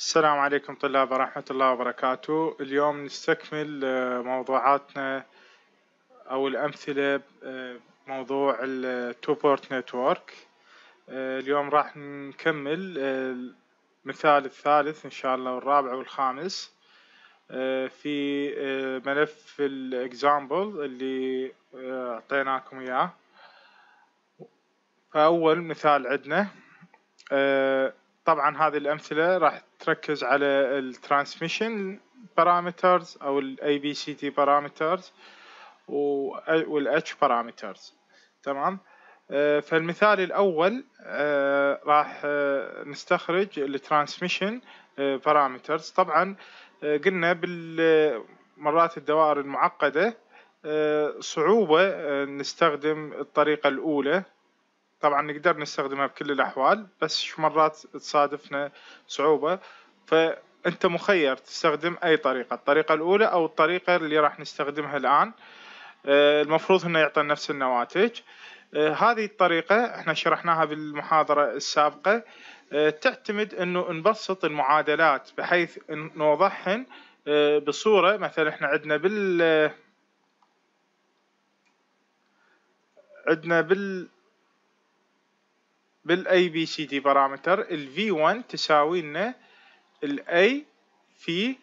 السلام عليكم طلاب ورحمة الله وبركاته اليوم نستكمل آه، موضوعاتنا أو الأمثلة بموضوع آه، آه، Two Port Network اليوم راح نكمل المثال الثالث إن شاء الله والرابع والخامس في ملف الإكزامبل اللي أعطيناكم إياه فأول مثال عندنا طبعا هذه الامثله راح تركز على الترانسميشن بارامترز او الاي بي سي تي بارامترز والاتش بارامترز تمام آه، فالمثال الاول آه، راح آه، نستخرج الترانسميشن بارامترز طبعا قلنا بالمرات الدوائر المعقده صعوبه نستخدم الطريقه الاولى طبعا نقدر نستخدمها بكل الأحوال بس شو مرات تصادفنا صعوبة فأنت مخير تستخدم أي طريقة الطريقة الأولى أو الطريقة اللي راح نستخدمها الآن آه، المفروض انه يعطي نفس النواتج آه، هذه الطريقة احنا شرحناها بالمحاضرة السابقة آه، تعتمد انه نبسط المعادلات بحيث نوضحهن بصورة مثلا احنا عندنا بال عندنا بال بالاي بي سي دي بارامتر v 1 تساوي لنا A في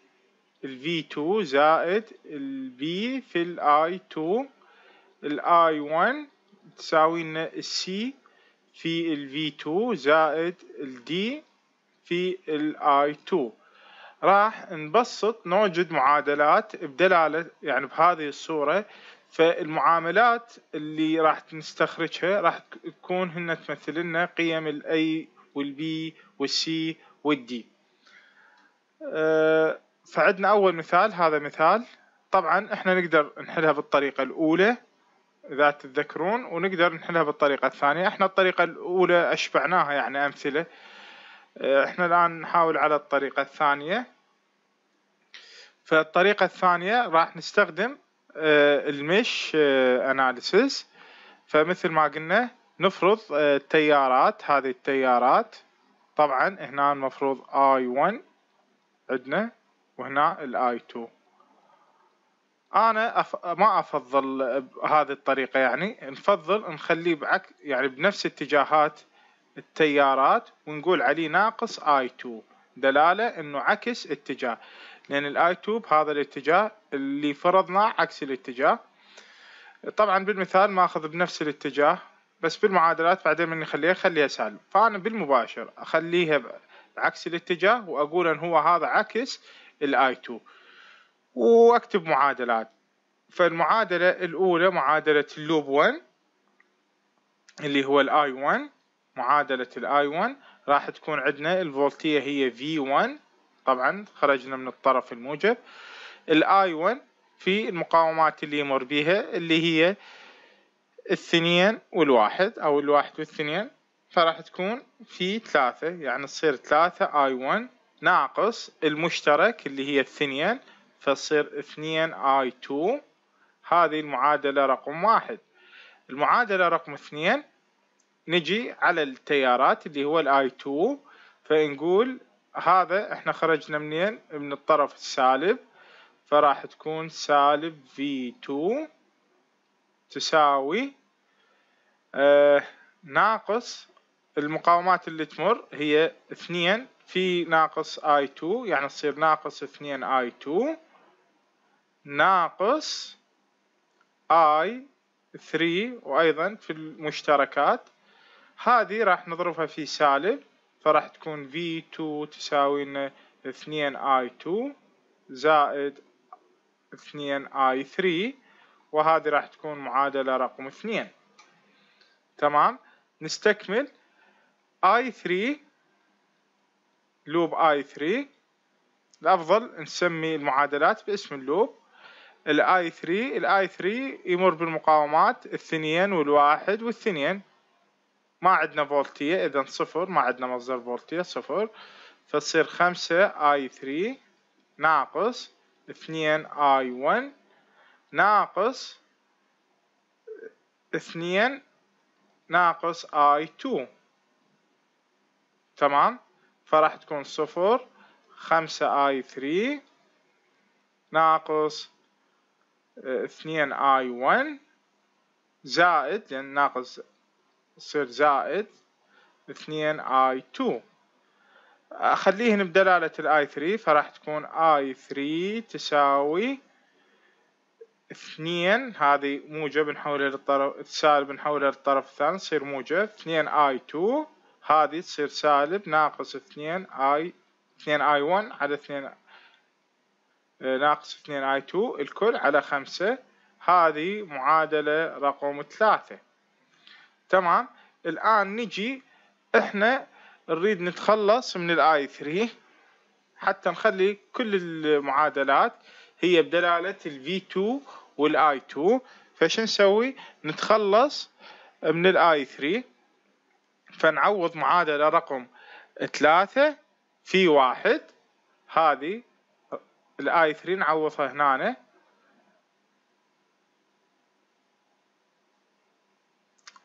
ال v 2 زائد ال B في i 2 i 1 تساوي لنا C في ال v 2 زائد D في ال i 2 راح نبسط نوجد معادلات بدلالة يعني بهذه الصورة فالمعاملات اللي راح نستخرجها راح تكون هن تمثل لنا قيم الاي والبي والسي والدي أه فعندنا اول مثال هذا مثال طبعا احنا نقدر نحلها بالطريقة الاولى اذا تتذكرون ونقدر نحلها بالطريقة الثانية احنا الطريقة الاولى اشبعناها يعني امثلة أه، احنا الان نحاول على الطريقة الثانية فالطريقة الثانية راح نستخدم آه، المش اناليسيس آه، فمثل ما قلنا نفرض آه، التيارات هذه التيارات طبعا هنا المفروض I1 عندنا وهنا الاي 2 انا أف... ما افضل هذه الطريقة يعني نفضل نخليه بعك يعني بنفس اتجاهات التيارات ونقول عليه ناقص I2 دلالة انه عكس اتجاه لان الاي 2 بهذا الاتجاه اللي فرضناه عكس الاتجاه طبعا بالمثال ما اخذ بنفس الاتجاه بس بالمعادلات بعدين من نخليها خليها سالب فانا بالمباشر اخليها بعكس الاتجاه واقول ان هو هذا عكس الاي 2 واكتب معادلات فالمعادلة الاولى معادلة اللوب 1 اللي هو الاي 1 معادلة الاي 1 راح تكون عندنا الفولتية هي في 1 طبعا خرجنا من الطرف الموجب الاي 1 في المقاومات اللي يمر بها اللي هي الثنين والواحد او الواحد والثنين فراح تكون في ثلاثة يعني تصير ثلاثة اي 1 ناقص المشترك اللي هي الثنين فتصير اثنين اي 2 هذه المعادلة رقم واحد المعادلة رقم اثنين نجي على التيارات اللي هو الاي 2 فنقول هذا احنا خرجنا منين من الطرف السالب فراح تكون سالب v 2 تساوي آه ناقص المقاومات اللي تمر هي 2 في ناقص i 2 يعني تصير ناقص 2 i 2 ناقص i 3 وايضا في المشتركات هذه راح نضربها في سالب فراح تكون V2 تساوي لنا 2 I2 زائد 2 i 3 وهذه راح تكون معادلة رقم 2 تمام نستكمل i 3 لوب i 3 الافضل نسمي المعادلات باسم اللوب الاي 3 الاي 3 يمر بالمقاومات الثنين والواحد والثنين ما عندنا فولتية اذا صفر ما عندنا مصدر فولتية صفر فتصير خمسة i 3 ناقص اثنين اي 1 ناقص اثنين ناقص اي 2 تمام فراح تكون صفر خمسة اي 3 ناقص آه، اثنين اي 1 زائد لأن ناقص يصير زائد اثنين اي 2 اخليهن بدلالة الاي 3 فراح تكون اي 3 تساوي اثنين هذه موجب نحولها للطرف سالب نحولها للطرف الثاني تصير موجب اثنين اي 2 هذه تصير سالب ناقص اثنين اي اثنين اي 1 على اثنين آه، ناقص اثنين اي 2 الكل على خمسة هذه معادلة رقم ثلاثة تمام الآن نجي احنا نريد نتخلص من الآي 3 حتى نخلي كل المعادلات هي بدلالة v 2 i 2 فش نسوي نتخلص من الاي 3 فنعوض معادلة رقم 3 في واحد هذه الاي 3 نعوضها هنا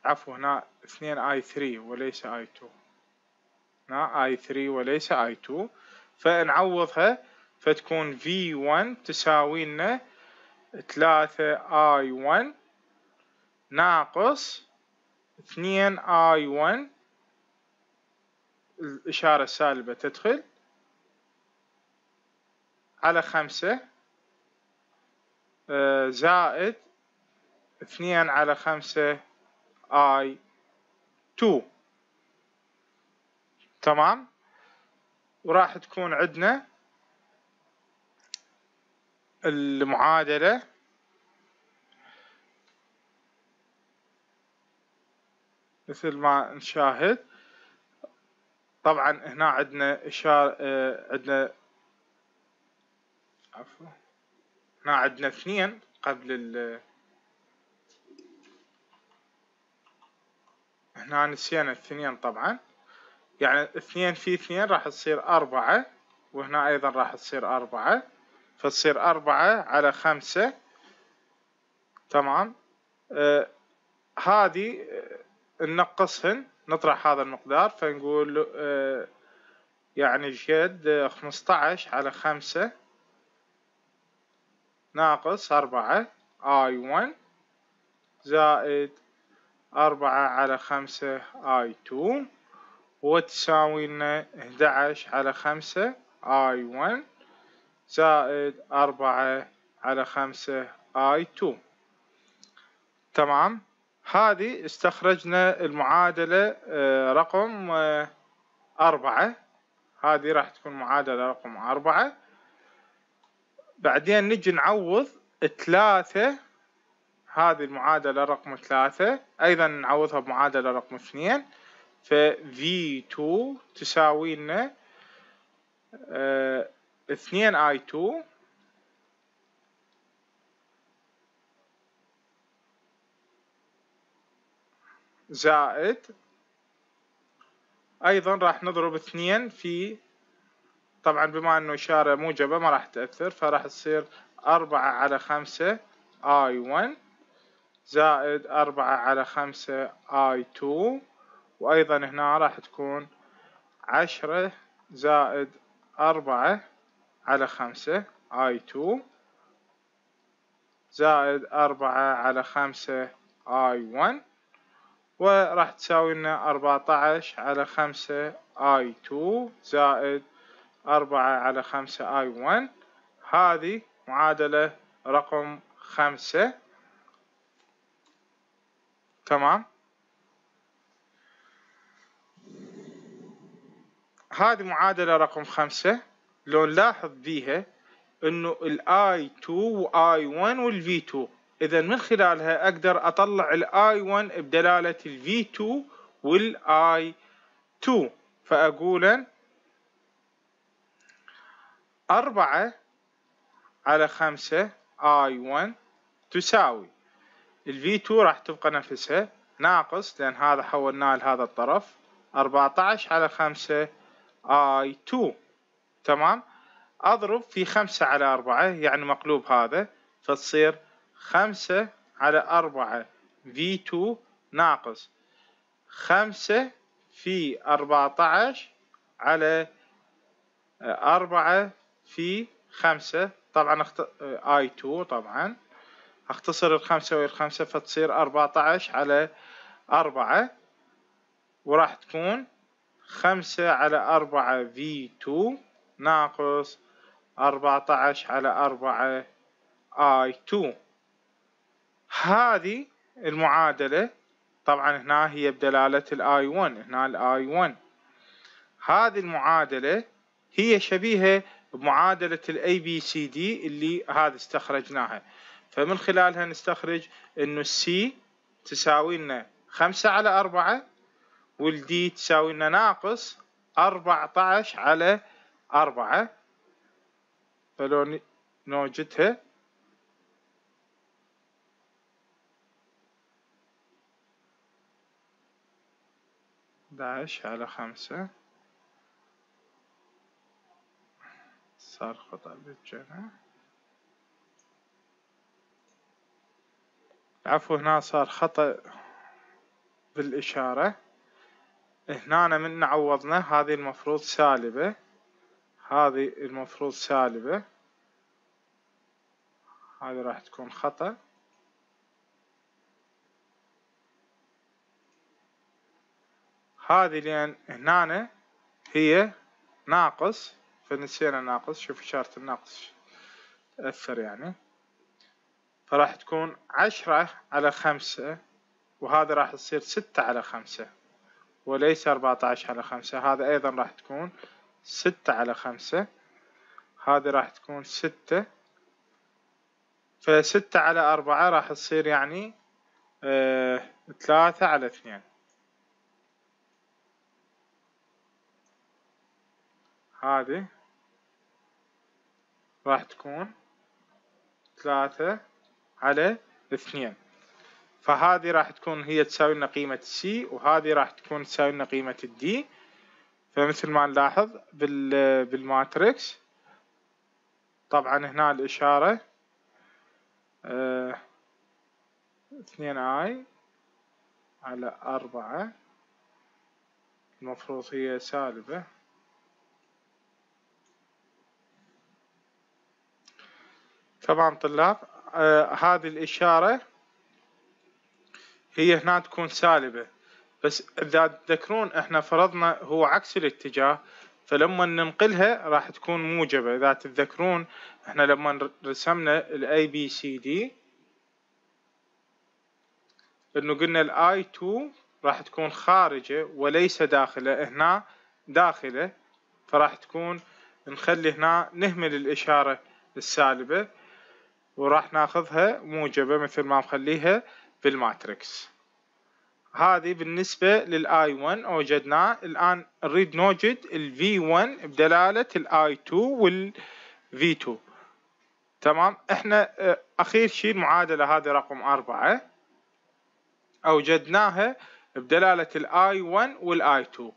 عفوا هنا 2 i 3 وليس i 2 i نعم، 3 وليس i 2 فنعوضها فتكون v 1 تساوي لنا 3 i 1 ناقص 2 i 1 الاشارة السالبة تدخل على خمسة آه، زائد اثنين على خمسة اي تو تمام وراح تكون عندنا المعادلة مثل ما نشاهد طبعا هنا عندنا إشارة آه، عندنا عفوا هنا عندنا اثنين قبل ال هنا نسينا الاثنين طبعا يعني اثنين في اثنين راح تصير أربعة وهنا أيضا راح تصير أربعة فتصير أربعة على خمسة تمام آه هذه آه، ننقصهن نطرح هذا المقدار فنقول آه يعني جد آه، خمسطعش على خمسة ناقص أربعة آي ون زائد أربعة على خمسة آي تو وتساوي لنا 11 على 5 I1 زائد 4 على 5 I2 تمام هذه استخرجنا المعادلة آه، رقم 4 آه، هذه راح تكون معادلة رقم 4 بعدين نجي نعوض 3 هذه المعادلة رقم 3 أيضا نعوضها بمعادلة رقم 2 ف V2 تساوي لنا آه، اثنين i I2 زائد ايضا راح نضرب اثنين في طبعا بما انه اشارة موجبة ما راح تأثر فراح تصير اربعة على خمسة I1 زائد أربعة على خمسة I2 وأيضا هنا راح تكون عشرة زائد أربعة على خمسة I2 زائد أربعة على خمسة I1 وراح تساوي لنا عشر علي على خمسة I2 زائد أربعة على خمسة I1 هذه معادلة رقم خمسة تمام هذه معادلة رقم خمسة لو نلاحظ بيها انه i 2 و i 1 v 2 اذا من خلالها اقدر اطلع i 1 بدلالة v 2 i 2 فاقولا أربعة على خمسة خمسة 1 تساوي v 2 راح تبقى نفسها ناقص لان هذا حولناه لهذا الطرف 14 على 5 i 2 تمام اضرب في خمسة على أربعة يعني مقلوب هذا فتصير خمسة على أربعة في 2 ناقص خمسة في أربعة عشر على أربعة في خمسة طبعا اخت... اي 2 طبعا اختصر الخمسة ويا الخمسة فتصير عشر على أربعة وراح تكون خمسة على أربعة في تو ناقص أربعتاش على أربعة اي تو هذه المعادلة طبعا هنا هي بدلالة الاي 1 هنا الاي 1 هذه المعادلة هي شبيهة بمعادلة الاي بي سي دي اللي هذا استخرجناها فمن خلالها نستخرج انه السي تساوي لنا خمسة على أربعة والدي تساوي لنا ناقص أربعتاش على أربعة فلو نوجدها داعش على خمسة صار خطأ بالجمع العفو هنا صار خطأ بالإشارة هنا من عوضنا هذه المفروض سالبة هذه المفروض سالبة هذه راح تكون خطأ هذه لأن هنا هي ناقص فنسينا ناقص شوف إشارة الناقص تأثر يعني فراح تكون عشرة على خمسة وهذا راح يصير ستة على خمسة وليس أربعتاش على خمسة هذا أيضا راح تكون ستة على خمسة هذه راح تكون ستة فستة على أربعة راح تصير يعني آه ثلاثة على اثنين هذه راح تكون ثلاثة على اثنين فهذه راح تكون هي تساوي لنا قيمة C وهذه راح تكون تساوي لنا قيمة الدي فمثل ما نلاحظ بالماتريكس طبعا هنا الإشارة آه، اثنين اي على أربعة المفروض هي سالبة تمام طلاب آه هذه الإشارة هي هنا تكون سالبة بس اذا تذكرون احنا فرضنا هو عكس الاتجاه فلما ننقلها راح تكون موجبة اذا تتذكرون احنا لما رسمنا A B C D انه قلنا i 2 راح تكون خارجة وليس داخلة هنا داخلة فراح تكون نخلي هنا نهمل الاشارة السالبة وراح ناخذها موجبة مثل ما مخليها بالماتريكس هذه بالنسبة للآي 1 وجدناه الآن نريد نوجد الفي 1 بدلالة الآي 2 والفي 2 تمام احنا آه، أخير شيء المعادلة هذه رقم أربعة أوجدناها بدلالة الآي 1 والآي 2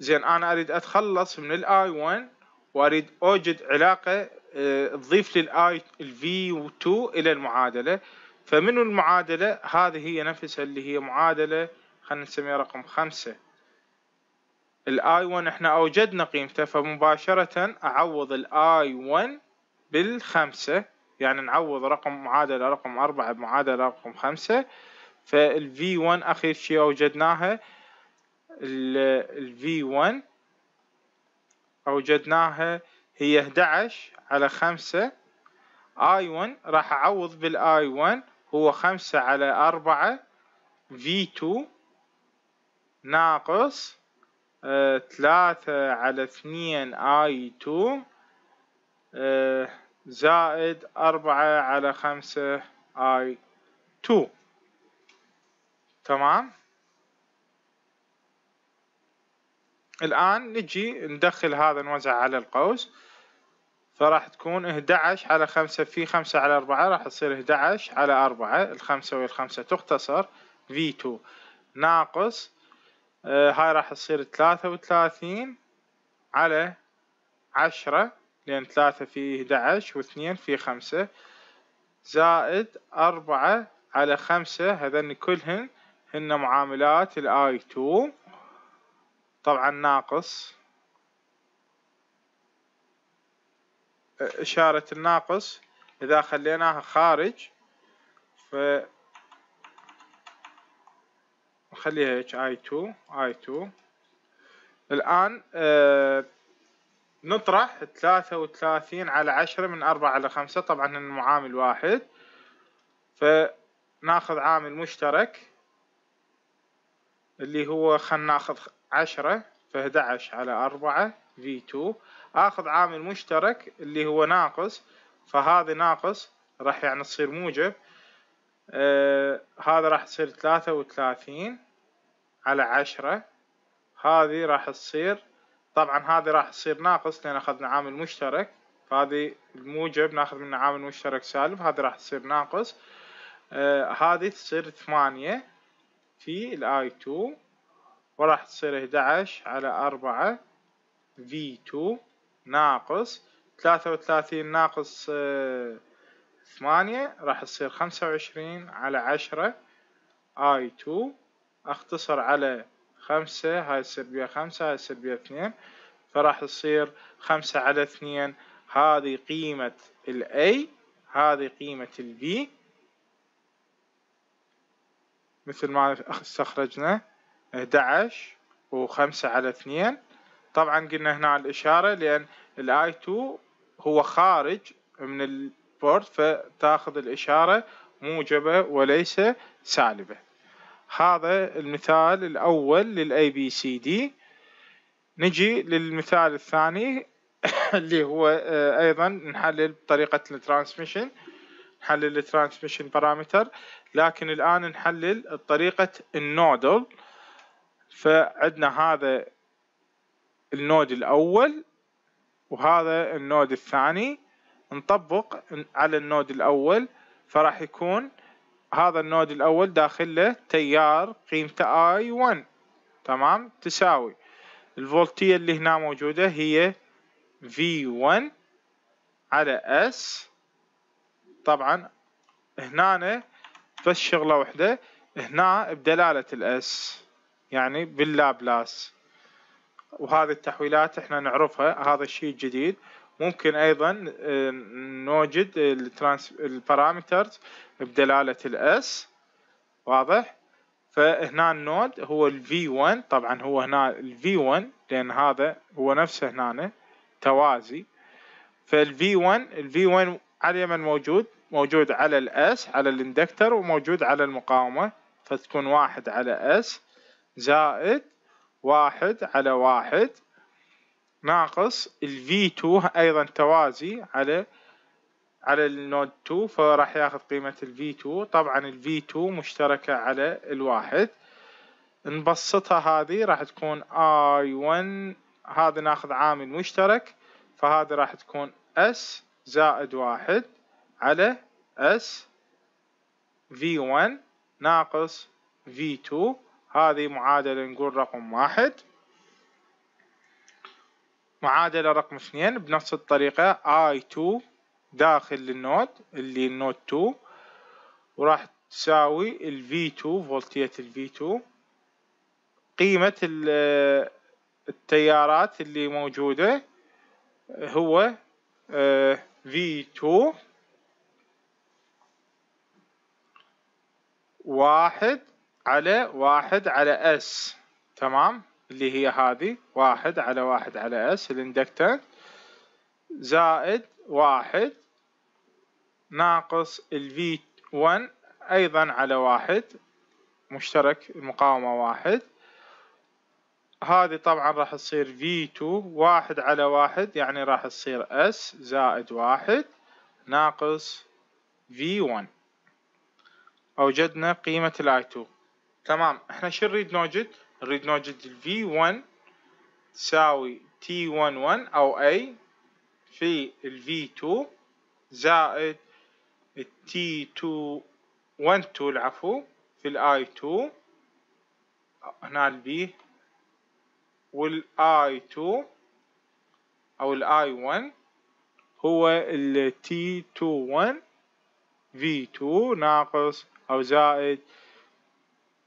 زين أنا أريد أتخلص من الآي 1 وأريد أوجد علاقة آه، تضيف للآي الفي 2 إلى المعادلة فمن المعادلة هذه هي نفسها اللي هي معادلة خلينا نسميها رقم خمسة الاي 1 احنا اوجدنا قيمته فمباشرة اعوض الاي 1 بالخمسة يعني نعوض رقم معادلة رقم أربعة بمعادلة رقم خمسة فالفي 1 أخير شيء أوجدناها الفي 1 أوجدناها هي 11 على خمسة اي 1 راح أعوض بالاي 1 هو خمسة على أربعة أربعة V2 ناقص آه، ثلاثة على اثنين I2 آه، زائد أربعة على خمسة خمسة I2 تمام الآن نجي ندخل هذا نوزع على القوس فراح تكون 11 على خمسة في خمسة على أربعة راح تصير 11 على أربعة الخمسة والخمسة تختصر V2 ناقص آه هاي راح تصير 33 على عشرة لأن ثلاثة في 11 واثنين في خمسة زائد أربعة على خمسة هذن كلهن هن معاملات i 2 طبعا ناقص إشارة الناقص إذا خليناها خارج ف نخليها h اي تو اي تو الان آه، نطرح ثلاثة وثلاثين على عشرة من أربعة على خمسة طبعا المعامل واحد فناخذ عامل مشترك اللي هو خلنا ناخذ عشرة فهدعش على أربعة v2 اخذ عامل مشترك اللي هو ناقص فهذا ناقص راح يعني تصير موجب آه هذا راح تصير ثلاثة وثلاثين على عشرة هذه راح تصير طبعا هذه راح تصير ناقص لان اخذنا عامل مشترك فهذه الموجب ناخذ منه عامل مشترك سالب هذه راح تصير ناقص آه هذه تصير ثمانية في الاي 2 وراح تصير 11 على أربعة V2 ناقص 33 ناقص آه، ثمانية راح تصير خمسة وعشرين على عشرة I2 اختصر على خمسة هاي تصير بيها خمسة هاي تصير بيها اثنين فراح تصير خمسة على اثنين هذه قيمة ال A هذه قيمة ال B مثل ما استخرجنا 11 وخمسة على اثنين طبعا قلنا هنا على الاشاره لان الاي 2 هو خارج من البورت فتاخذ الاشاره موجبه وليس سالبه هذا المثال الاول للاي بي سي دي نجي للمثال الثاني اللي هو آه، ايضا نحلل بطريقه الترانسميشن نحلل الترانسميشن بارامتر لكن الان نحلل طريقه النودل فعندنا هذا النود الأول وهذا النود الثاني نطبق على النود الأول فراح يكون هذا النود الأول داخل له تيار قيمته I1 تمام تساوي الفولتية اللي هنا موجودة هي V1 على S طبعا هنا بس شغلة وحدة هنا بدلالة الاس يعني باللابلاس وهذه التحويلات احنا نعرفها هذا الشيء الجديد ممكن ايضا آه، نوجد البارامترز بدلالة الاس واضح فهنا النود هو الفي 1 طبعا هو هنا الفي 1 لان هذا هو نفسه هنا توازي فالفي 1 الفي 1 على من موجود موجود على الاس على الاندكتر وموجود على المقاومة فتكون واحد على اس زائد واحد على واحد ناقص ال V2 أيضا توازي على على النود 2 فراح ياخذ قيمة ال V2 طبعا ال V2 مشتركة على الواحد نبسطها هذه راح تكون I1 هذا ناخذ عامل مشترك فهذا راح تكون S زائد واحد على S V1 ناقص V2 هذه معادلة نقول رقم واحد معادلة رقم اثنين بنفس الطريقة I2 داخل النود اللي النود 2 وراح تساوي ال V2 فولتية ال V2 قيمة التيارات اللي موجودة هو آه، V2 واحد على واحد على اس تمام اللي هي هذه واحد على واحد على اس الاندكتنت زائد واحد ناقص ال v 1 ايضا على واحد مشترك المقاومة واحد هذه طبعا راح تصير V2 واحد على واحد يعني راح تصير S زائد واحد ناقص V1 أوجدنا قيمة I2 تمام احنا شو نريد نوجد نريد نوجد v 1 تساوي t 11 او A في ال v 2 زائد t 2 1 العفو في ال i 2 هنا ال وال i 2 او ال i 1 هو ال T21 v 2 ناقص او زائد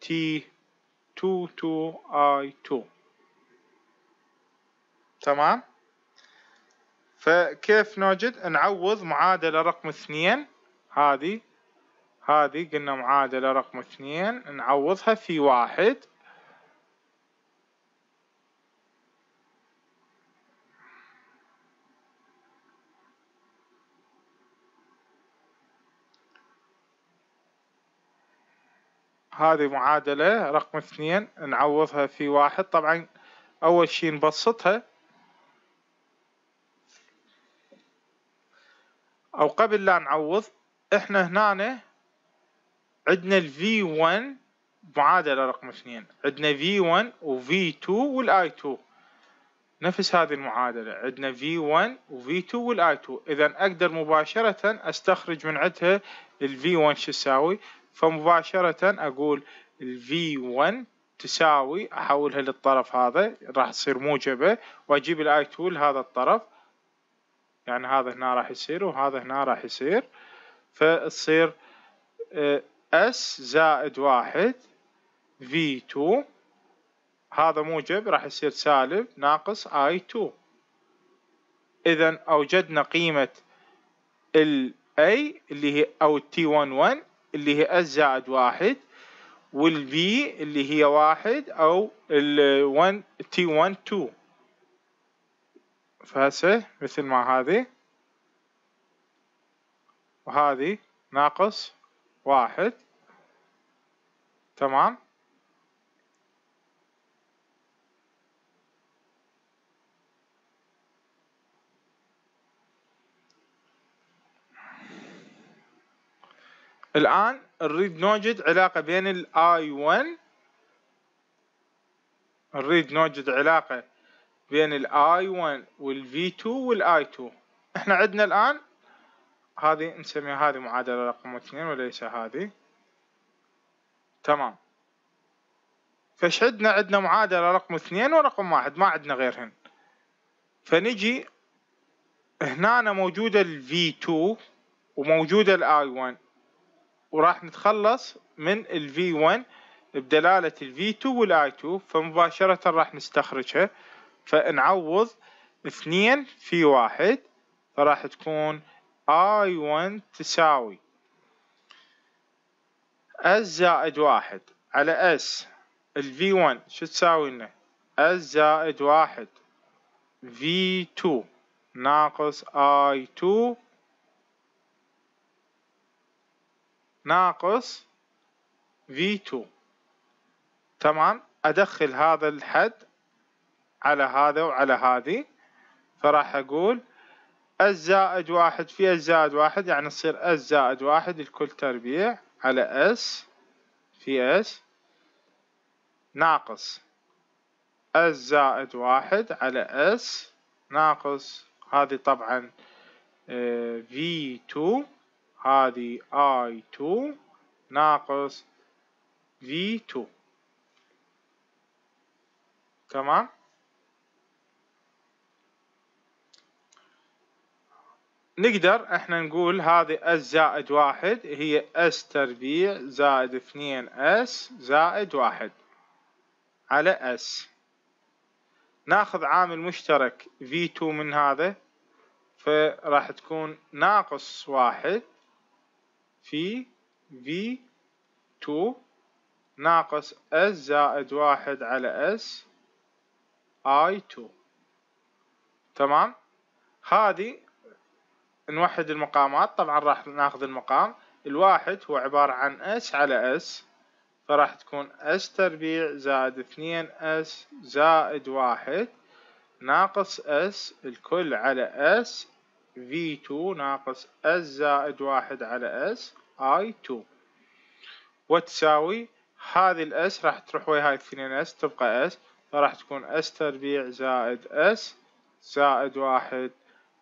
T22I2 تمام فكيف نوجد نعوض معادلة رقم اثنين هذه هذه قلنا معادلة رقم اثنين نعوضها في واحد هذه معادلة رقم اثنين نعوضها في واحد طبعا أول شي نبسطها أو قبل لا نعوض إحنا هنا عندنا ال V1 معادلة رقم اثنين عندنا V1 و V2 i 2 نفس هذه المعادلة عندنا V1 و V2 i 2 إذا أقدر مباشرة أستخرج من عدها ال V1 شو يساوي فمباشرة اقول v 1 تساوي احولها للطرف هذا راح تصير موجبة واجيب i 2 لهذا الطرف يعني هذا هنا راح يصير وهذا هنا راح يصير فتصير آه، S زائد واحد v 2 هذا موجب راح يصير سالب ناقص i 2 اذا اوجدنا قيمة ال A اللي هي او t 11 اللي هي S زائد واحد V اللي هي واحد او ال 1 1 2 فهسه مثل ما هذه وهذه ناقص واحد تمام الآن نريد نوجد علاقة بين الـ I1 نريد نوجد علاقة بين الـ I1 والـ V2 والـ I2 احنا عندنا الآن هذه نسميها هذه معادلة رقم اثنين وليس هذه تمام فش عندنا عندنا معادلة رقم اثنين ورقم واحد ما عندنا غيرهن فنجي هنا موجودة الـ V2 وموجودة الـ I1 وراح نتخلص من ال V1 بدلالة ال V2 وال I2 فمباشرة راح نستخرجها فنعوض اثنين في واحد فراح تكون I1 تساوي S زائد واحد على S ال V1 شو تساوي لنا S زائد واحد V2 ناقص I2 ناقص V2 تمام أدخل هذا الحد على هذا وعلى هذه فراح أقول S زائد واحد في S زائد واحد يعني تصير S زائد واحد الكل تربيع على اس في اس ناقص S زائد واحد على اس ناقص هذه طبعا آه، v 2 هذه I2 ناقص V2 تمام نقدر احنا نقول هذه S زائد واحد هي S تربيع زائد اثنين S زائد واحد على S ناخذ عامل مشترك V2 من هذا فراح تكون ناقص واحد في v 2 ناقص S زائد واحد على S i 2 تمام هذه نوحد المقامات طبعا راح ناخذ المقام الواحد هو عبارة عن S على S فراح تكون S تربيع زائد اثنين اس زائد واحد ناقص S الكل على S V2 ناقص S زائد واحد على S I2 وتساوي هذه الاس راح تروح ويا هاي الاثنين اس تبقى اس فراح تكون اس تربيع زائد اس زائد واحد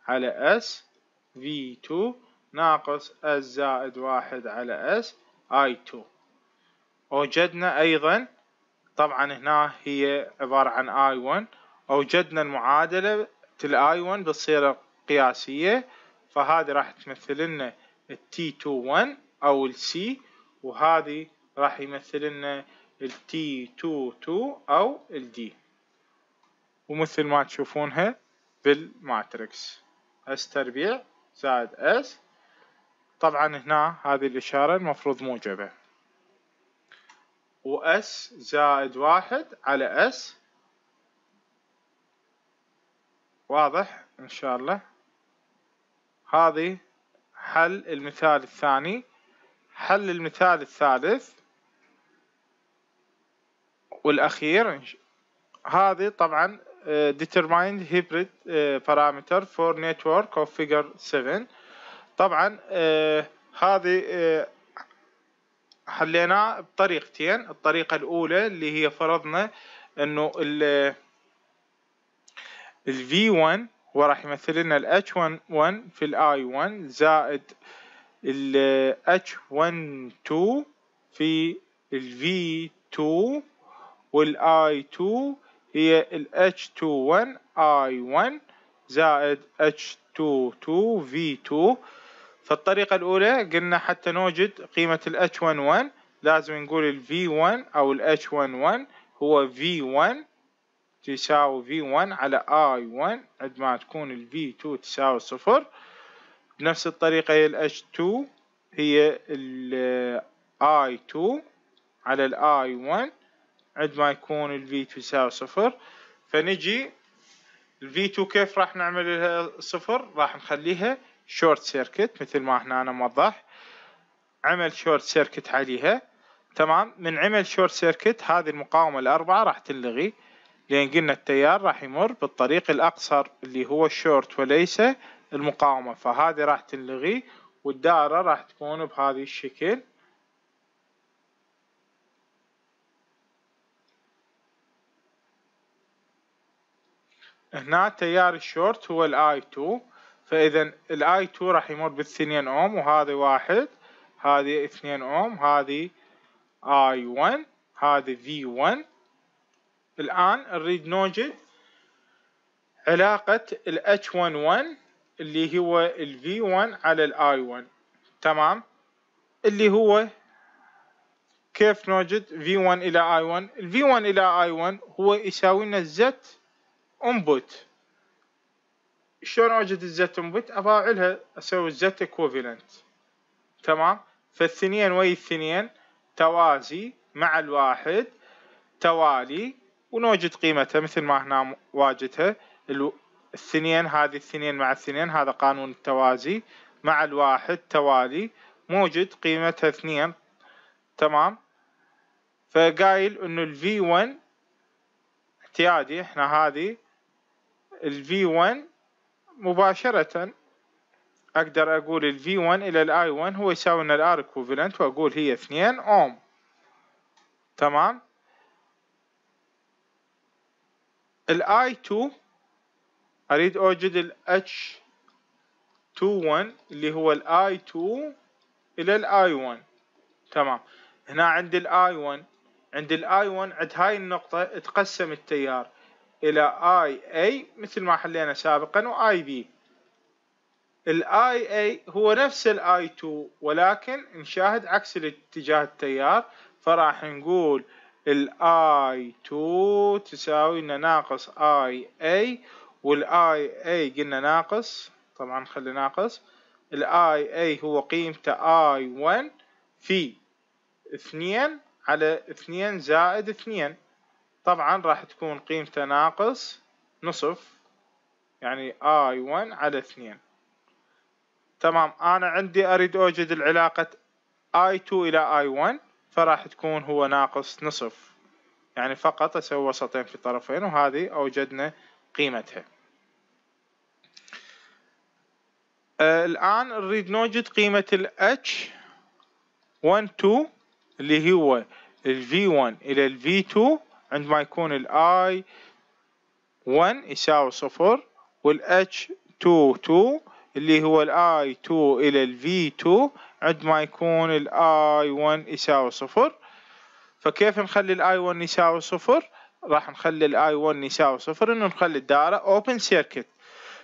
على اس في 2 ناقص اس زائد واحد على اس اي 2 اوجدنا ايضا طبعا هنا هي عبارة عن اي 1 اوجدنا المعادلة الاي 1 بتصير قياسية فهذه راح تمثل لنا t 21 او ال C وهذه راح يمثل لنا ال t 22 او ال D ومثل ما تشوفونها بالماتريكس S تربيع زائد S طبعا هنا هذه الإشارة المفروض موجبة و S زائد واحد على S واضح إن شاء الله هذه حل المثال الثاني حل المثال الثالث والأخير هذه طبعا آه، determined hybrid آه، parameter for network of figure 7 طبعا آه، هذه حلينا بطريقتين الطريقة الأولى اللي هي فرضنا انه ال V1 وراح يمثل لنا ال H11 في ال I1 زائد ال H12 في ال V2 وال I2 هي ال H21 I1 زائد H22 V2 فالطريقة الأولى قلنا حتى نوجد قيمة ال H11 لازم نقول ال V1 أو ال H11 هو V1 تساوي في 1 على اي 1 عندما تكون ال V2 تساوي صفر بنفس الطريقة هي ال H2 هي ال I2 على ال I1 عندما يكون ال V2 يساوي صفر فنجي ال V2 كيف راح نعمل لها صفر راح نخليها شورت سيركت مثل ما احنا أنا موضح عمل شورت سيركت عليها تمام من عمل شورت سيركت هذه المقاومة الأربعة راح تلغي لأن قلنا التيار راح يمر بالطريق الأقصر اللي هو الشورت وليس المقاومة فهذه راح تنلغي والدائرة راح تكون بهذا الشكل هنا تيار الشورت هو الاي 2 فاذا الاي 2 راح يمر بالثنين اوم وهذا واحد هذه اثنين اوم هذه اي 1 هذه في 1 الآن نريد نوجد علاقة ال H11 اللي هو ال V1 على ال I1 تمام اللي هو كيف نوجد V1 إلى I1 ال V1 إلى I1 هو يساوي لنا Z input شلون اوجد الزت input افاعلها اسوي Z equivalent تمام فالثنين ويا الثنين توازي مع الواحد توالي ونوجد قيمتها مثل ما هنا واجدها الثنين هذه الثنين مع الثنين هذا قانون التوازي مع الواحد توالي موجد قيمتها اثنين تمام فقايل انه ال V1 اعتيادي احنا هذه ال V1 مباشرة اقدر اقول ال V1 الى ال I1 هو يساوي ان ال R equivalent واقول هي اثنين اوم تمام ال i 2 اريد اوجد ال h 21 اللي هو ال i 2 الى ال i 1 تمام هنا عند ال i 1 عند ال i 1 عند هاي النقطة تقسم التيار الى IA مثل ما حلينا سابقا و IB ال IA هو نفس ال i 2 ولكن نشاهد عكس الاتجاه التيار فراح نقول الاي 2 تساوي لنا ناقص اي اي والاي اي قلنا ناقص طبعا خلي ناقص الاي اي هو قيمته اي 1 في اثنين على اثنين زائد اثنين طبعا راح تكون قيمته ناقص نصف يعني اي 1 على اثنين تمام انا عندي اريد اوجد العلاقة اي 2 الى اي 1 فراح تكون هو ناقص نصف يعني فقط اسوي وسطين في الطرفين وهذه اوجدنا قيمتها آه، الان نريد نوجد قيمة ال H12 اللي هو ال V1 الى ال V2 عندما يكون ال I1 يساوي صفر وال H22 اللي هو الاي 2 الى الفي 2 عندما يكون الاي 1 يساوي صفر فكيف نخلي الاي 1 يساوي صفر راح نخلي الاي 1 يساوي صفر انه نخلي الدائرة اوبن سيركت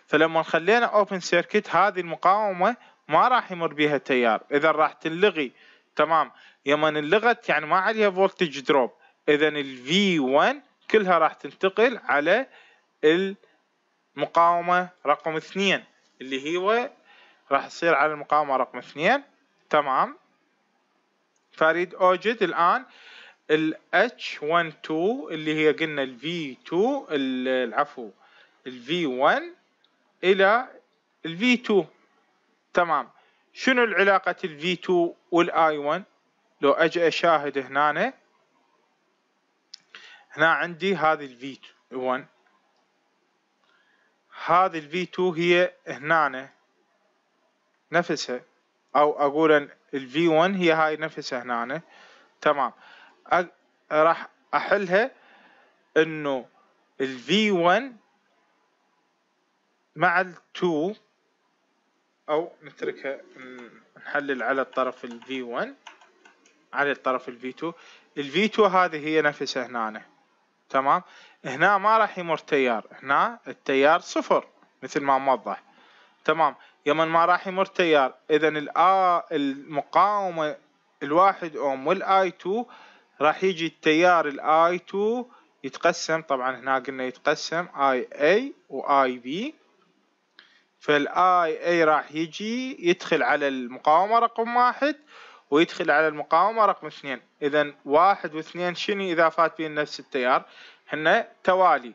فلما خلينا اوبن سيركت هذه المقاومة ما راح يمر بها التيار اذا راح تنلغي تمام يما انلغت يعني ما عليها فولتج دروب اذا الفي 1 كلها راح تنتقل على المقاومة رقم اثنين اللي هو راح تصير على المقاومة رقم اثنين تمام فأريد أوجد الآن ال H12 اللي هي قلنا ال V2 العفو ال V1 إلى ال V2 تمام شنو العلاقة ال V2 وال I1 لو أجي أشاهد هنا هنا عندي هذه ال V1 هذه الفي 2 هي هنا نفسها او اقول الفي 1 هي هاي نفسها هنا تمام أ... راح احلها انه الفي 1 مع ال 2 او نتركها نحلل على الطرف الفي 1 على الطرف الفي 2 الفي 2 هذه هي نفسها هنا تمام هنا ما راح يمر تيار هنا التيار صفر مثل ما موضح تمام يمن ما راح يمر تيار اذا المقاومة الواحد اوم والاي 2 راح يجي التيار الاي 2 يتقسم طبعا هنا قلنا يتقسم اي اي واي بي فالاي اي راح يجي يدخل على المقاومة رقم واحد ويدخل على المقاومة رقم اثنين اذا واحد واثنين شنو اذا فات بين نفس التيار هن توالي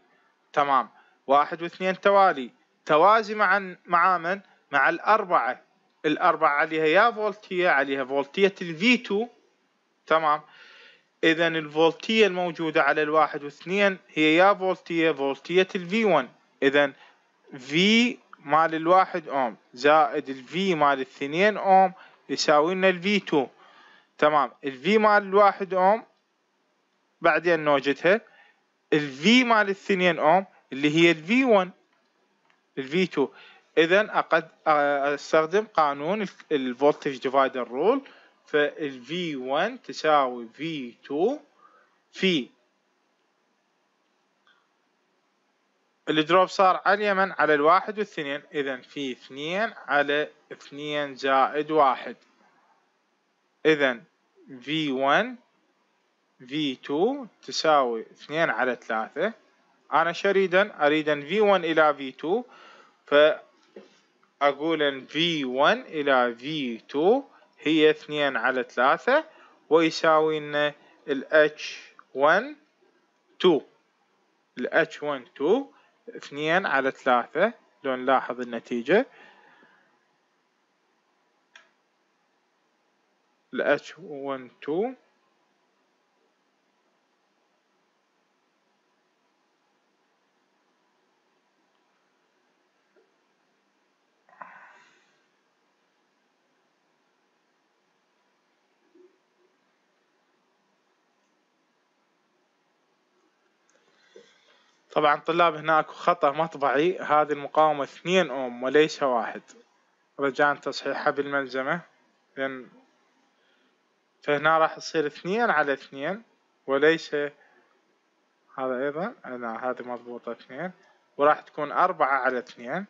تمام واحد واثنين توالي توازي مع مع من مع الاربعة الاربعة عليها يا فولتية عليها فولتية الفي 2 تمام اذا الفولتية الموجودة على الواحد واثنين هي يا فولتية فولتية الفي 1 اذا في مال الواحد اوم زائد الفي مال الاثنين اوم يساوي لنا الفي 2 تمام الفي مال الواحد اوم بعدين نوجدها الفي مال الثنين اوم اللي هي الفي 1 الفي 2 اذا اقد استخدم قانون الفولتج ديفايدر رول فالفي 1 تساوي في 2 في الدروب صار على اليمن على الواحد والثنين اذا في اثنين على اثنين زائد واحد اذا V1 V2 تساوي اثنين على ثلاثة انا شريدا اريدا V1 الى V2 فاقول ان V1 الى V2 هي اثنين على ثلاثة ويساوي لنا ال H1 2 ال H1 2 اثنين على ثلاثة لو نلاحظ النتيجة الاتش 1 2 طبعا طلاب هناك خطأ مطبعي هذه المقاومة اثنين اوم وليس واحد رجعنا تصحيحها بالملزمة لأن فهنا راح تصير اثنين على اثنين وليس هذا أيضا لا هذه مضبوطة اثنين وراح تكون أربعة على اثنين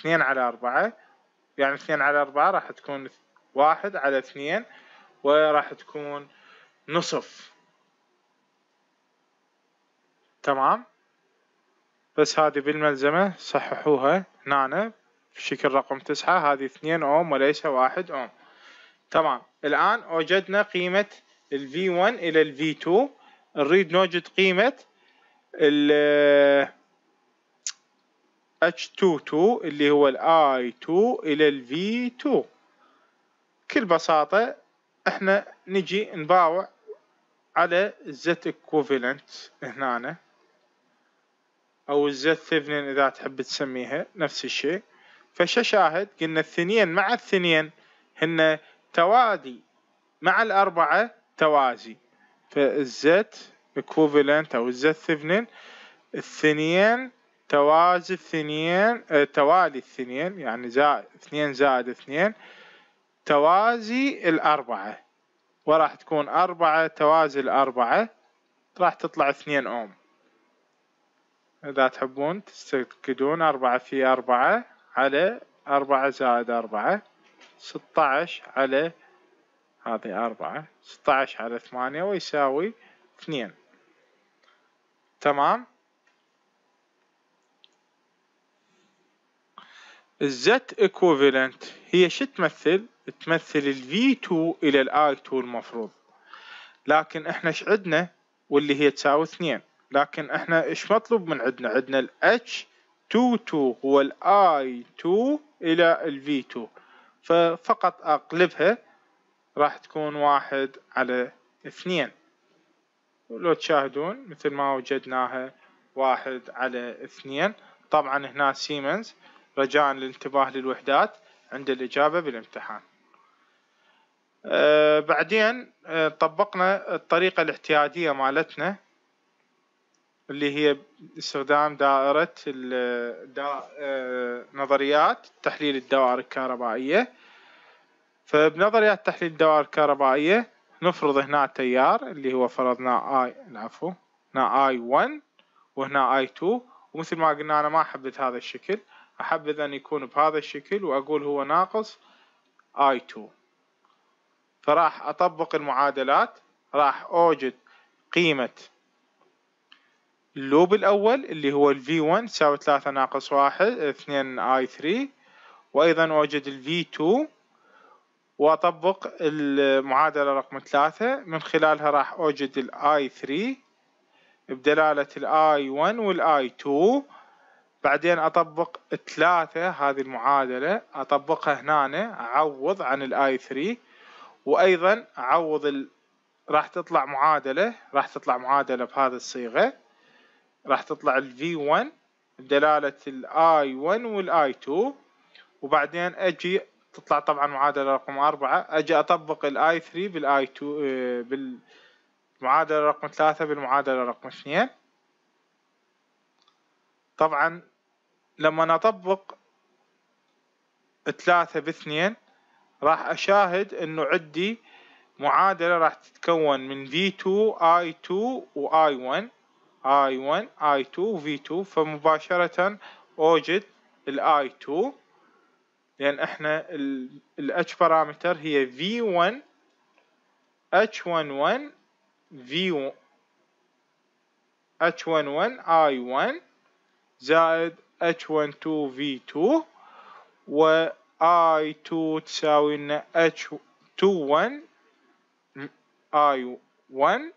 اثنين على أربعة يعني اثنين على أربعة راح تكون واحد على اثنين وراح تكون نصف تمام بس هذه بالملزمة صححوها هنا في شكل رقم تسعة هذه اثنين اوم وليس واحد اوم تمام الآن وجدنا قيمة ال V1 إلى ال V2 نريد نوجد قيمة ال H22 اللي هو ال I2 إلى ال V2 بكل بساطة احنا نجي نباوع على Z equivalent هنا او الزد ثيفنين اذا تحب تسميها نفس الشيء شاهد قلنا الثنين مع الثنين هن توادي مع الاربعه توازي فالزد equivalent او الزد ثيفنين الثنين توازي الثنين اه توالي الثنين يعني زائد اثنين زائد اثنين توازي الاربعه وراح تكون أربعة توازي الأربعة راح تطلع اثنين أوم إذا تحبون تستكدون أربعة في أربعة على أربعة زائد أربعة ستة على هذه أربعة ستة على ثمانية ويساوي اثنين تمام الزت equivalent هي شو تمثل؟ تمثل ال V2 إلى ال I2 المفروض لكن احنا شعدنا واللي هي تساوي اثنين لكن احنا ايش مطلوب من عندنا عندنا ال H22 هو ال I2 الى ال V2 ففقط اقلبها راح تكون واحد على اثنين ولو تشاهدون مثل ما وجدناها واحد على اثنين طبعا هنا سيمنز رجاء الانتباه للوحدات عند الإجابة بالامتحان أه بعدين أه طبقنا الطريقة الاحتيادية مالتنا اللي هي استخدام دائرة آه، نظريات تحليل الدوائر الكهربائية فبنظريات تحليل الدوائر الكهربائية نفرض هنا تيار اللي هو فرضنا اي العفو هنا اي 1 وهنا اي 2 ومثل ما قلنا انا ما أحبذ هذا الشكل احبذ ان يكون بهذا الشكل واقول هو ناقص اي 2 فراح اطبق المعادلات راح اوجد قيمة اللوب الأول اللي هو ال V1 تساوي ثلاثة ناقص واحد آه، اثنين I3 وأيضا أوجد ال V2 وأطبق المعادلة رقم ثلاثة من خلالها راح أوجد ال I3 بدلالة ال I1 وال I2 بعدين أطبق ثلاثة هذه المعادلة أطبقها هنا أعوض عن ال I3 وأيضا أعوض ال... راح تطلع معادلة راح تطلع معادلة بهذه الصيغة راح تطلع ال V1 بدلالة ال I1 وال I2 وبعدين اجي تطلع طبعا معادلة رقم أربعة اجي اطبق ال I3 بال I2 آه، بالمعادلة رقم ثلاثة بالمعادلة رقم اثنين طبعا لما اطبق ثلاثة باثنين راح اشاهد انه عندي معادلة راح تتكون من V2 I2 و I1 i 1 i 2 V2 2 فمباشرة اوجد i 2 لان احنا الاتش بارامتر هي v 1 H11 v 1 H11 i 1 زائد h 12 2 2 و i 2 تساوي لنا H21 i 1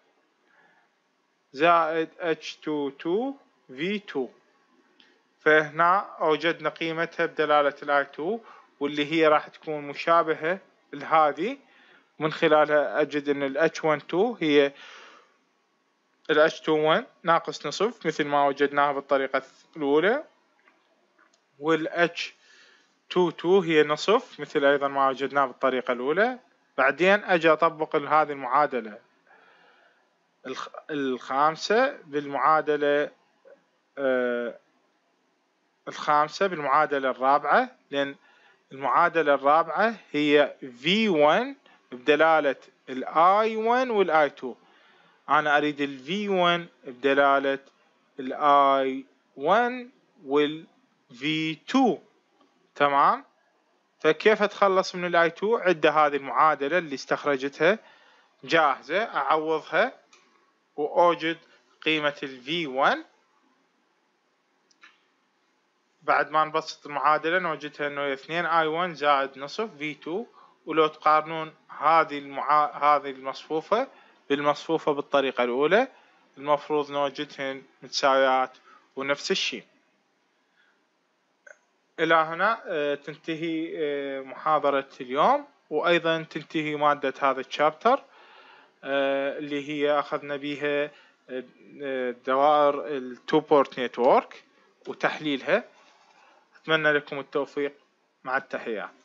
زائد H22 V2 فهنا أوجدنا قيمتها بدلالة ال I2 واللي هي راح تكون مشابهة لهذه من خلالها أجد أن ال H12 هي ال H21 ناقص نصف مثل ما وجدناها بالطريقة الأولى وال H22 هي نصف مثل أيضا ما وجدناه بالطريقة الأولى بعدين أجي أطبق هذه المعادلة الخامسة بالمعادلة آه، الخامسة بالمعادلة الرابعة لأن المعادلة الرابعة هي V1 بدلالة ال I1 وال I2 أنا أريد ال V1 بدلالة ال I1 وال V2 تمام فكيف أتخلص من ال I2 عدة هذه المعادلة اللي استخرجتها جاهزة أعوضها وأوجد قيمة ال V1 بعد ما نبسط المعادلة نوجدها انه 2 I1 زائد نصف V2 ولو تقارنون هذه المعا... هذه المصفوفة بالمصفوفة بالطريقة الأولى المفروض نوجدهن متساويات ونفس الشيء إلى هنا آه، تنتهي آه، محاضرة اليوم وأيضا تنتهي مادة هذا الشابتر آه، اللي هي اخذنا بها آه، آه، دوائر التو بورت نتورك وتحليلها اتمنى لكم التوفيق مع التحيات